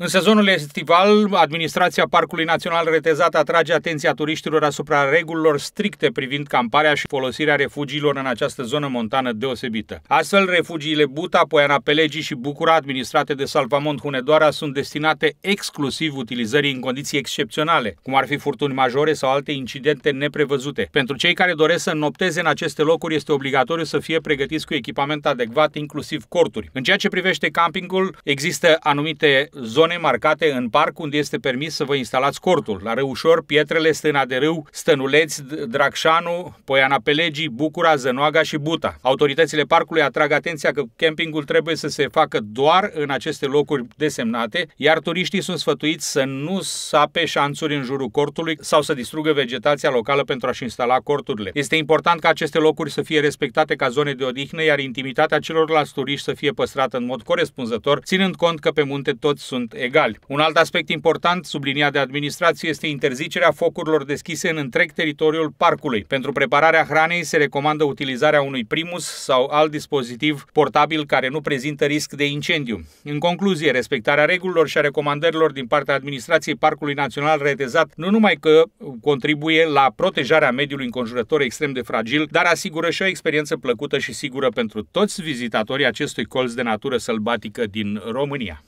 În sezonul estival, administrația Parcului Național Retezat atrage atenția turiștilor asupra regulilor stricte privind camparea și folosirea refugiilor în această zonă montană deosebită. Astfel, refugiile Buta, Poiana Pelegii și Bucura, administrate de Salvamont Hunedoara, sunt destinate exclusiv utilizării în condiții excepționale, cum ar fi furtuni majore sau alte incidente neprevăzute. Pentru cei care doresc să nopteze în aceste locuri, este obligatoriu să fie pregătiți cu echipament adecvat, inclusiv corturi. În ceea ce privește campingul, există anumite zone zone marcate în parc unde este permis să vă instalați cortul. La Reușor, Pietrele, Stâna de Râu, Stănuleți, Dracșanu, Poiana Pelegii, Bucura, Zănoaga și Buta. Autoritățile parcului atrag atenția că campingul trebuie să se facă doar în aceste locuri desemnate, iar turiștii sunt sfătuiți să nu sape șanțuri în jurul cortului sau să distrugă vegetația locală pentru a-și instala corturile. Este important ca aceste locuri să fie respectate ca zone de odihnă, iar intimitatea celorlalți turiști să fie păstrată în mod corespunzător, ținând cont că pe munte toți sunt egali. Un alt aspect important subliniat de administrație este interzicerea focurilor deschise în întreg teritoriul parcului. Pentru prepararea hranei se recomandă utilizarea unui primus sau alt dispozitiv portabil care nu prezintă risc de incendiu. În concluzie, respectarea regulilor și a recomandărilor din partea administrației Parcului Național Retezat nu numai că contribuie la protejarea mediului înconjurător extrem de fragil, dar asigură și o experiență plăcută și sigură pentru toți vizitatorii acestui colț de natură sălbatică din România.